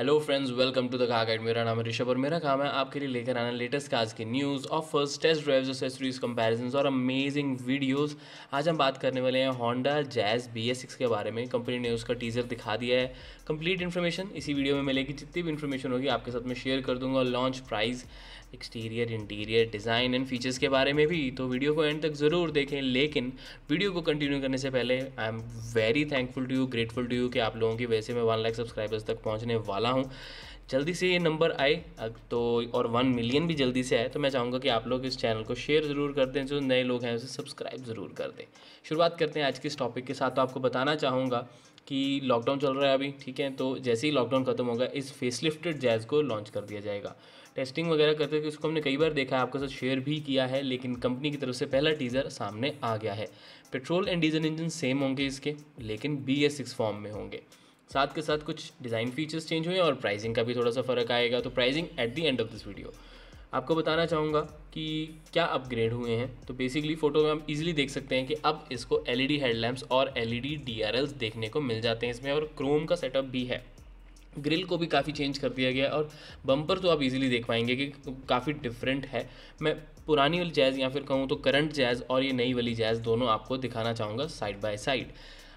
hello friends welcome to the car guide मेरा नाम है ऋषभ और मेरा काम है आपके लिए लेकर आना लेटेस्ट काज की news offers test drives accessories comparisons और अमेजिंग वीडियोस आज हम बात करने वाले हैं Honda Jazz B S six के बारे में कंपनी ने उसका टीजर दिखा दिया है कंप्लीट इन्फॉर्मेशन इसी वीडियो में मिलेगी जितनी भी इन्फॉर्मेशन होगी आपके साथ में शेयर कर दूंगा launch price exterior interior design and features के बारे में भी तो वीडियो को एंड तक ज़रूर देखें लेकिन वीडियो को कंटिन्यू करने से पहले I am very thankful to you grateful to you कि आप लोगों की वैसे मैं वन लाख सब्सक्राइबर्स तक पहुँचने वाला वाला हूँ जल्दी से ये नंबर आए तो और वन मिलियन भी जल्दी से आए तो मैं चाहूँगा कि आप लोग इस चैनल को शेयर ज़रूर कर दें जो नए लोग हैं उसे सब्सक्राइब ज़रूर कर दें शुरुआत करते हैं आज के इस टॉपिक के साथ तो आपको बताना चाहूँगा कि लॉकडाउन चल रहा है अभी ठीक है तो जैसे ही लॉकडाउन खत्म होगा इस फेसलिफ्टेड जैज़ को लॉन्च कर दिया जाएगा टेस्टिंग वगैरह करते हुए उसको हमने कई बार देखा है आपके साथ शेयर भी किया है लेकिन कंपनी की तरफ से पहला टीज़र सामने आ गया है petrol and diesel engine same होंगे इसके लेकिन बी एस फॉर्म में होंगे साथ के साथ कुछ डिज़ाइन फीचर्स चेंज हुए और प्राइसिंग का भी थोड़ा सा फ़र्क आएगा तो pricing at the end of this video आपको बताना चाहूँगा कि क्या अपग्रेड हुए हैं तो बेसिकली फ़ोटो में हम इजीली देख सकते हैं कि अब इसको एलईडी हेडलैम्प्स e और एलईडी डीआरएल्स e देखने को मिल जाते हैं इसमें और क्रोम का सेटअप भी है ग्रिल को भी काफ़ी चेंज कर दिया गया और बम्पर तो आप इजीली देख पाएंगे कि काफ़ी डिफरेंट है मैं पुरानी वाली जैज़ या फिर कहूँ तो करंट जैज़ और ये नई वाली जैज़ दोनों आपको दिखाना चाहूँगा साइड बाय साइड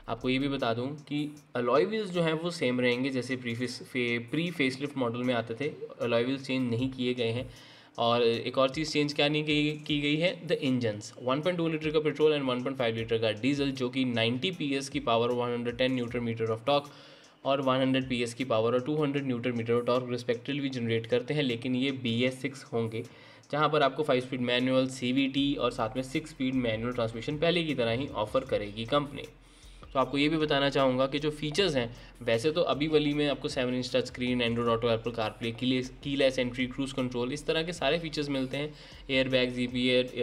आपको ये भी बता दूं कि अलॉय व्हील्स जो हैं वो सेम रहेंगे जैसे प्री फे, प्री फेस लिफ्ट मॉडल में आते थे अलॉय व्हील्स चेंज नहीं किए गए हैं और एक और चीज़ चेंज क्या नहीं की, की गई है द इंजन्स 1.2 लीटर का पेट्रोल एंड 1.5 लीटर का डीजल जो कि 90 पीएस की power 110 newton metre of torque और 100 पीएस की पावर और 200 newton metre of torque respectively generate करते हैं लेकिन ये बी एस सिक्स होंगे जहाँ पर आपको फाइव स्पीड मैनुअल सी और साथ में सिक्स स्पीड मैनुअल ट्रांसमिशन पहले की तरह ही ऑफर करेगी कंपनी तो आपको ये भी बताना चाहूँगा कि जो फीचर्स हैं वैसे तो अभी वली में आपको seven inch touch screen Android Auto Apple CarPlay keyless entry cruise control इस तरह के सारे फीचर्स मिलते हैं air bags E B air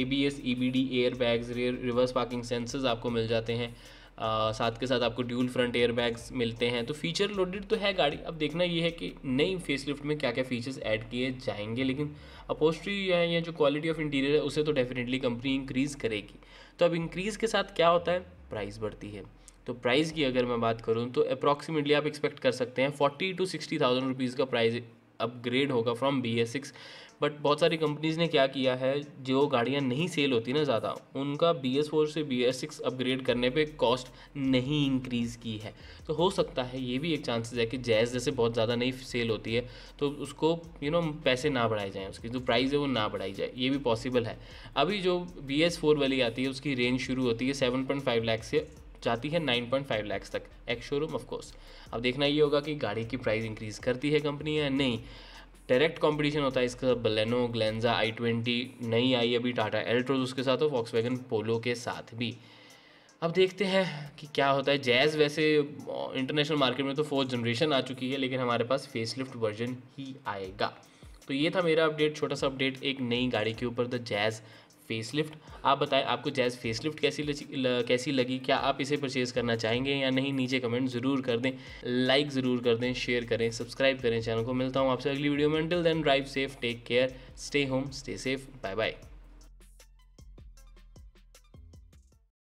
A B S E B D air bags reverse parking sensors आपको मिल जाते हैं आ, साथ के साथ आपको ड्यूल फ्रंट एयर बैग्स मिलते हैं तो फीचर लोडेड तो है गाड़ी अब देखना ये है कि नई फेस लिफ्ट में क्या क्या फीचर्स ऐड किए जाएंगे लेकिन अपोस्ट्री या जो क्वालिटी ऑफ इंटीरियर है उसे तो डेफिनेटली कंपनी इंक्रीज़ करेगी तो अब इंक्रीज़ के साथ क्या होता है प्राइस बढ़ती है तो प्राइस की अगर मैं बात करूँ तो अप्रॉक्सीमेटली आप एक्सपेक्ट कर सकते हैं forty to sixty thousand rupees का प्राइस अपग्रेड होगा from B S six but बहुत सारी कंपनीज़ ने क्या किया है जो गाड़ियाँ नहीं सेल होती ना ज़्यादा उनका बी एस फोर से बी एस सिक्स अपग्रेड करने पे कॉस्ट नहीं इंक्रीज़ की है तो हो सकता है ये भी एक चांसेस है कि जैज़ जैसे बहुत ज़्यादा नहीं सेल होती है तो उसको यू you नो know, पैसे ना बढ़ाए जाएँ उसकी जो प्राइस है वो ना बढ़ाई जाए ये भी पॉसिबल है अभी जो बी एस फोर वाली आती है उसकी रेंज शुरू होती है सेवन पॉइंट फाइव लैक्स से जाती है 9.5 लाख तक एक्स शोरूम ऑफकोर्स अब देखना ये होगा कि गाड़ी की प्राइस इंक्रीज़ करती है कंपनी या नहीं डायरेक्ट कंपटीशन होता है इसका बलेनो ग्लेंजा आई ट्वेंटी नई आई अभी टाटा एल्ट्रोज उसके साथ और वॉक्स पोलो के साथ भी अब देखते हैं कि क्या होता है जैज़ वैसे इंटरनेशनल मार्केट में तो फोर्थ जनरेशन आ चुकी है लेकिन हमारे पास फेसलिफ्ट वर्जन ही आएगा तो ये था मेरा अपडेट छोटा सा अपडेट एक नई गाड़ी के ऊपर द जैज़ फेसलिफ्ट आप बताएं आपको जैज़ फेसलिफ्ट कैसी कैसी लगी क्या आप इसे परचेज़ करना चाहेंगे या नहीं नीचे कमेंट ज़रूर कर दें लाइक ज़रूर कर दें शेयर करें सब्सक्राइब करें चैनल को मिलता हूँ आपसे अगली वीडियो में till then drive safe take care stay home stay safe bye bye